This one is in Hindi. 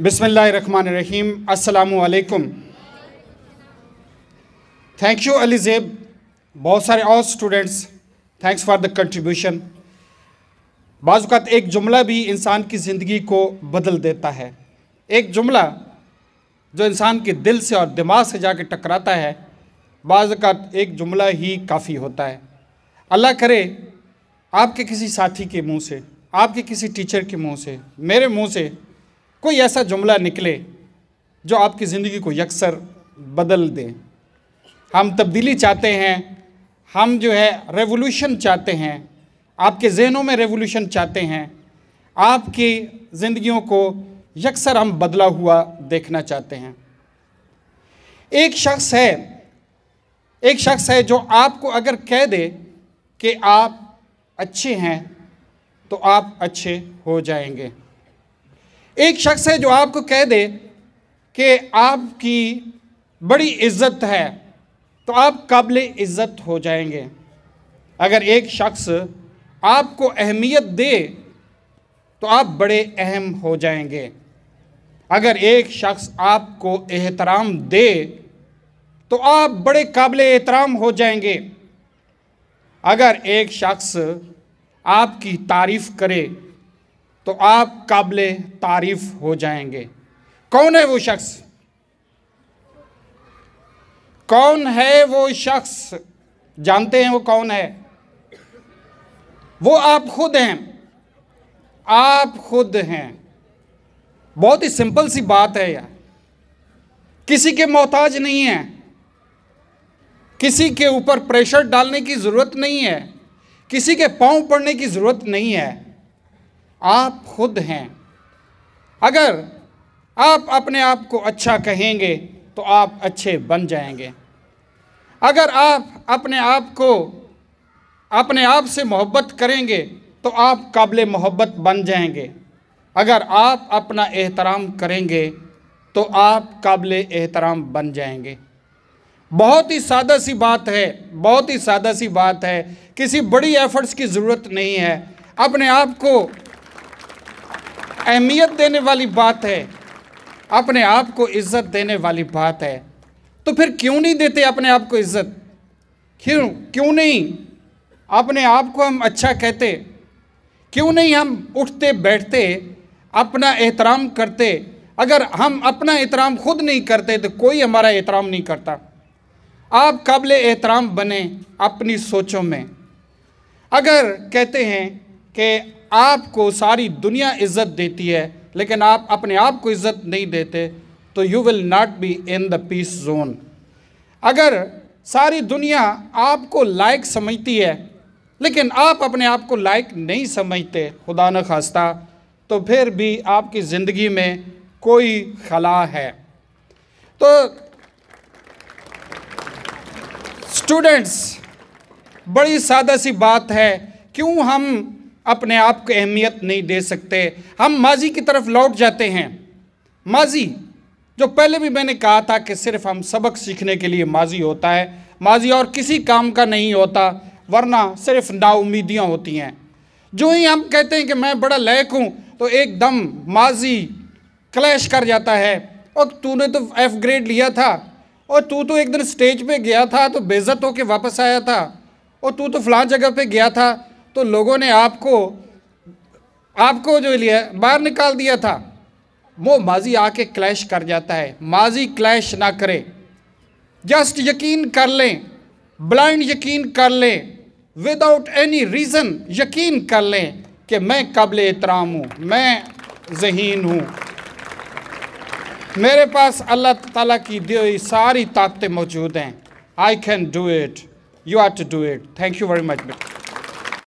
बिसमीम अलकुम थैंक यू अली जेब बहुत सारे और students thanks for the contribution बाजुकात एक जुमला भी इंसान की ज़िंदगी को बदल देता है एक जुमला जो इंसान के दिल से और दिमाग से जाके टकराता है बाजुकात एक जुमला ही काफ़ी होता है अल्लाह करे आपके किसी साथी के मुंह से आपके किसी टीचर के मुंह से मेरे मुंह से कोई ऐसा जुमला निकले जो आपकी ज़िंदगी को यकसर बदल दे हम तब्दीली चाहते हैं हम जो है रेवोल्यूशन चाहते हैं आपके जहनों में रेवोल्यूशन चाहते हैं आपकी ज़िंदगियों को यकसर हम बदला हुआ देखना चाहते हैं एक शख्स है एक शख्स है जो आपको अगर कह दे कि आप अच्छे हैं तो आप अच्छे हो जाएंगे एक शख्स है जो आपको कह दे कि आपकी बड़ी इज्जत है तो आप काबिल इज्जत हो जाएंगे अगर एक शख्स आपको अहमियत दे तो आप बड़े अहम हो जाएंगे अगर एक शख्स आपको एहतराम दे तो आप बड़े काबिल एहतराम हो जाएंगे अगर एक शख्स आपकी तारीफ़ करे तो आप काबिल तारीफ हो जाएंगे कौन है वो शख्स कौन है वो शख्स जानते हैं वो कौन है वो आप खुद हैं आप खुद हैं बहुत ही सिंपल सी बात है यार किसी के मोहताज नहीं है किसी के ऊपर प्रेशर डालने की ज़रूरत नहीं है किसी के पांव पड़ने की ज़रूरत नहीं है आप खुद हैं अगर आप अपने आप को अच्छा कहेंगे तो आप अच्छे बन जाएंगे अगर आप अपने आप को अपने आप से मोहब्बत करेंगे तो आप काबिल मोहब्बत बन जाएंगे अगर आप अपना एहतराम करेंगे तो आप काबिल एहतराम बन जाएंगे बहुत ही सादा सी बात है बहुत ही सादा सी बात है किसी बड़ी एफर्ट्स की ज़रूरत नहीं है अपने आप को अहमियत देने वाली बात है अपने आप को इज्जत देने वाली बात है तो फिर क्यों नहीं देते अपने आप को इज्जत क्यों क्यों नहीं अपने आप को हम अच्छा कहते क्यों नहीं हम उठते बैठते अपना एहतराम करते अगर हम अपना एहतराम खुद नहीं करते तो कोई हमारा एहतराम नहीं करता आप काबिल एहतराम बने अपनी सोचों में अगर कहते हैं कि आपको सारी दुनिया इज़्ज़त देती है लेकिन आप अपने आप को इज़्ज़त नहीं देते तो you will not be in the peace zone अगर सारी दुनिया आपको लायक समझती है लेकिन आप अपने आप को लायक नहीं समझते खुदा न खास्ता तो फिर भी आपकी ज़िंदगी में कोई खला है तो स्टूडेंट्स बड़ी सादा सी बात है क्यों हम अपने आप को अहमियत नहीं दे सकते हम माजी की तरफ लौट जाते हैं माजी जो पहले भी मैंने कहा था कि सिर्फ हम सबक सीखने के लिए माजी होता है माजी और किसी काम का नहीं होता वरना सिर्फ नाउमीदियाँ होती हैं जो ही हम कहते हैं कि मैं बड़ा लायक हूँ तो एकदम माजी क्लैश कर जाता है और तूने तो एफ़ ग्रेड लिया था और तू तो एक दिन स्टेज पे गया था तो बेज़त होकर वापस आया था और तू तो फलां जगह पे गया था तो लोगों ने आपको आपको जो लिया बाहर निकाल दिया था वो माजी आके क्लैश कर जाता है माजी क्लैश ना करे जस्ट यकीन कर लें ब्लाइंड यकीन कर लें विदाउट एनी रीज़न यकीन कर लें कि मैं कबल एहतराम हूँ मैं जहीन हूँ मेरे पास अल्लाह ताला की दी हुई सारी ताकतें मौजूद हैं I can do it you are to do it thank you very much बेटा